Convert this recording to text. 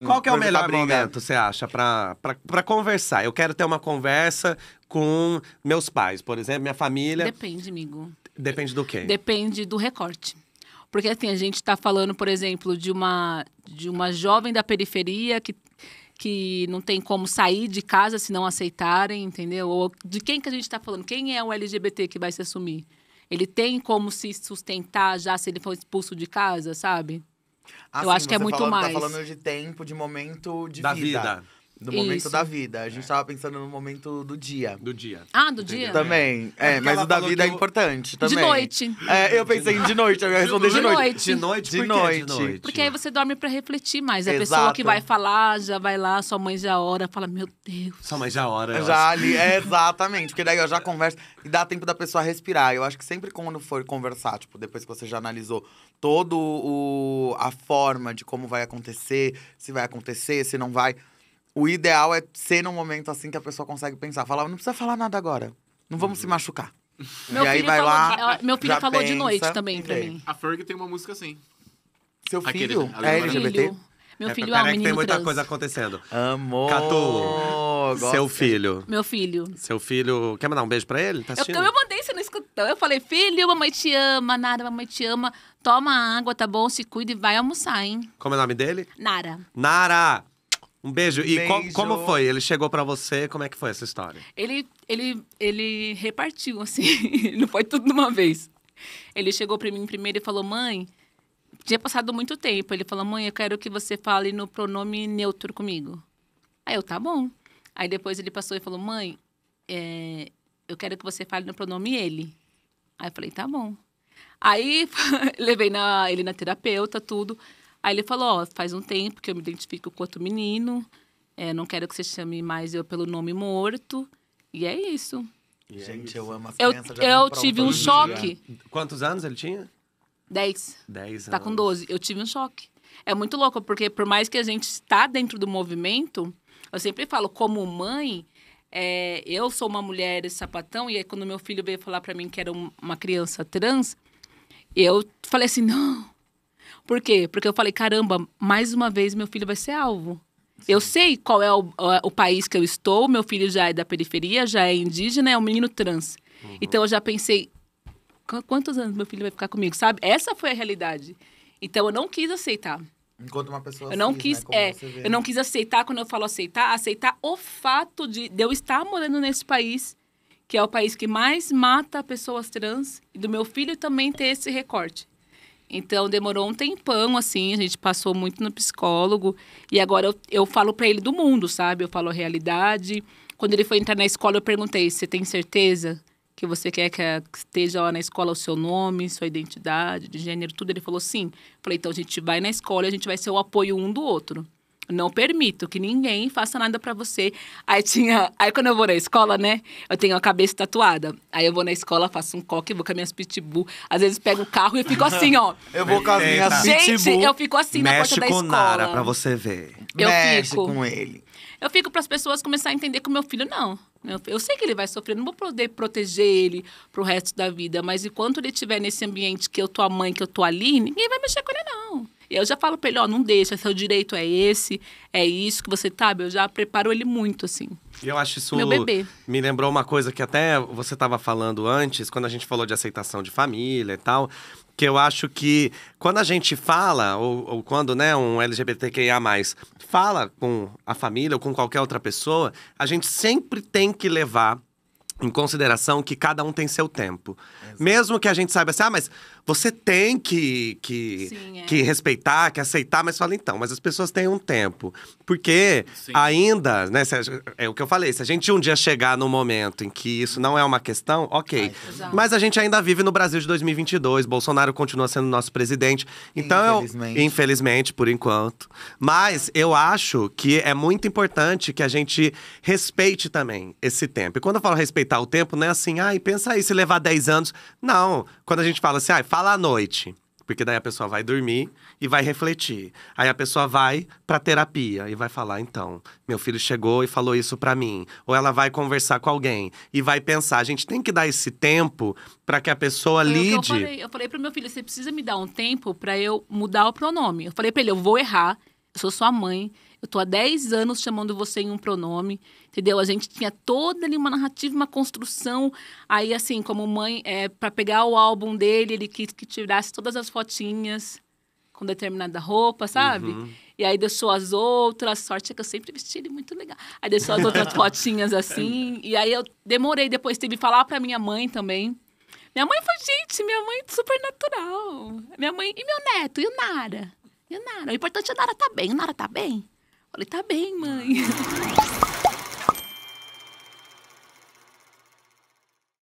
Hum, Qual que é o melhor momento, você acha, para conversar? Eu quero ter uma conversa com meus pais, por exemplo, minha família. Depende, amigo. Depende do quê? Depende do recorte. Porque assim, a gente está falando, por exemplo, de uma, de uma jovem da periferia que, que não tem como sair de casa se não aceitarem, entendeu? Ou de quem que a gente está falando? Quem é o LGBT que vai se assumir? Ele tem como se sustentar já se ele for expulso de casa, sabe? Ah, eu acho que é muito falando, tá mais. Tá falando de tempo, de momento, de da vida. vida no momento Isso. da vida. A gente é. tava pensando no momento do dia. Do dia. Ah, do dia? Também. É, é mas o da vida eu... é importante também. De noite. É, eu pensei em de noite, eu ia responder de, de noite. De noite, de noite. de noite. Porque aí você dorme pra refletir mais. A pessoa que vai falar, já vai lá, sua mãe já ora, fala, meu Deus. Sua mãe já ora. Já ali, é, exatamente. Porque daí eu já converso e dá tempo da pessoa respirar. Eu acho que sempre quando for conversar, tipo, depois que você já analisou todo o a forma de como vai acontecer, se vai acontecer, se não vai o ideal é ser num momento assim que a pessoa consegue pensar. Falar, não precisa falar nada agora. Não vamos uhum. se machucar. Meu e aí vai lá. De, meu filho falou pensa, de noite também pra mim. A Ferg tem uma música assim. Seu filho? Aquele, né? é LGBT? Filho. Meu filho é, é um menino tem muita trans. coisa acontecendo. Amor. Catu. Seu filho. Meu filho. Seu filho. Quer mandar um beijo pra ele? Tá assistindo? Eu, eu mandei, você não escutou. Eu falei, filho, mamãe te ama, Nara, mamãe te ama. Toma água, tá bom? Se cuida e vai almoçar, hein? Como é o nome dele? Nara. Nara! Um beijo. E beijo. Co como foi? Ele chegou para você, como é que foi essa história? Ele, ele, ele repartiu, assim, não foi tudo de uma vez. Ele chegou para mim primeiro e falou, mãe, tinha passado muito tempo. Ele falou, mãe, eu quero que você fale no pronome neutro comigo. Aí eu, tá bom. Aí depois ele passou e falou, mãe, é, eu quero que você fale no pronome ele. Aí eu falei, tá bom. Aí levei na, ele na terapeuta, tudo. Aí ele falou, ó, faz um tempo que eu me identifico com outro menino, é, não quero que você chame mais eu pelo nome morto. E é isso. E é Gente, é isso. eu amo a criança. Eu, eu tive um choque. Quantos anos ele tinha? Dez. Dez anos. Tá com doze. Eu tive um choque. É muito louco, porque por mais que a gente está dentro do movimento, eu sempre falo, como mãe, é, eu sou uma mulher de sapatão, e aí quando meu filho veio falar para mim que era um, uma criança trans, eu falei assim, não, por quê? Porque eu falei, caramba, mais uma vez meu filho vai ser alvo. Eu sei qual é o, o, país que eu estou, meu filho já é da periferia, já é indígena, é um menino trans. Uhum. Então eu já pensei, quantos anos meu filho vai ficar comigo, sabe? Essa foi a realidade. Então eu não quis aceitar. Enquanto uma pessoa eu não quis, né? é, eu não quis aceitar quando eu falo aceitar, aceitar o fato de, de eu estar morando nesse país, que é o país que mais mata pessoas trans, e do meu filho também ter esse recorte. Então demorou um tempão, assim, a gente passou muito no psicólogo. E agora eu, eu falo para ele do mundo, sabe? Eu falo a realidade. Quando ele foi entrar na escola, eu perguntei: você tem certeza que você quer que esteja lá na escola o seu nome, sua identidade, de gênero, tudo? Ele falou sim. falei: então a gente vai na escola e a gente vai ser o apoio um do outro não permito que ninguém faça nada para você. Aí tinha, aí quando eu vou na escola, né, eu tenho a cabeça tatuada. Aí eu vou na escola, faço um coque, vou com as minhas pitbull. Às vezes pego o carro e eu fico assim, ó. eu vou com as minhas pitbull. Gente, eu fico assim na porta da escola. Mexe com Nara para você ver. Eu Mexe fico. com ele. Eu fico para as pessoas começar a entender que o meu filho não. Eu sei que ele vai sofrer, não vou poder proteger ele pro resto da vida, mas enquanto ele estiver nesse ambiente que eu tô a mãe, que eu tô ali, ninguém vai mexer com ele não. Eu já falo pra ele, ó, oh, não deixa, seu direito é esse, é isso que você sabe. Eu já preparo ele muito, assim. Eu acho isso. Meu bebê. Me lembrou uma coisa que até você estava falando antes, quando a gente falou de aceitação de família e tal que eu acho que quando a gente fala, ou, ou, quando né, um LGBTQIA, fala com a família ou com qualquer outra pessoa, a gente sempre tem que levar em consideração que cada um tem seu tempo. Exato. Mesmo que a gente saiba assim, ah, mas você tem que, que, Sim, é. que respeitar, que aceitar, mas fala então, mas as pessoas têm um tempo. Porque Sim. ainda, né, é o que eu falei, se a gente um dia chegar num momento em que isso não é uma questão, ok. Ai, mas a gente ainda vive no Brasil de 2022, Bolsonaro continua sendo nosso presidente. Então, infelizmente, eu, infelizmente por enquanto. Mas eu acho que é muito importante que a gente respeite também esse tempo. E quando eu falo respeito, aproveitar o tempo, não é assim, ai, pensa aí se levar 10 anos. Não, quando a gente fala assim, ai, fala à noite. Porque daí a pessoa vai dormir e vai refletir. Aí a pessoa vai para terapia e vai falar, então, meu filho chegou e falou isso para mim. Ou ela vai conversar com alguém e vai pensar. A gente tem que dar esse tempo para que a pessoa Foi é lide. Eu falei, eu falei pro meu filho, você precisa me dar um tempo para eu mudar o pronome. Eu falei para ele, eu vou errar, eu sou sua mãe, eu tô há 10 anos chamando você em um pronome, entendeu? A gente tinha toda ali uma narrativa, uma construção. Aí, assim, como mãe, é, para pegar o álbum dele, ele quis que tirasse todas as fotinhas com determinada roupa, sabe? Uhum. E aí deixou as outras, sorte é que eu sempre vesti ele muito legal. Aí deixou as outras fotinhas assim, e aí eu demorei, depois teve que falar pra minha mãe também. Minha mãe foi, gente, minha mãe é super natural. Minha mãe, e meu neto, e o Nara? E o Nara? O importante é o Nara tá bem. O Nara tá bem? falei, tá bem, mãe. Ah,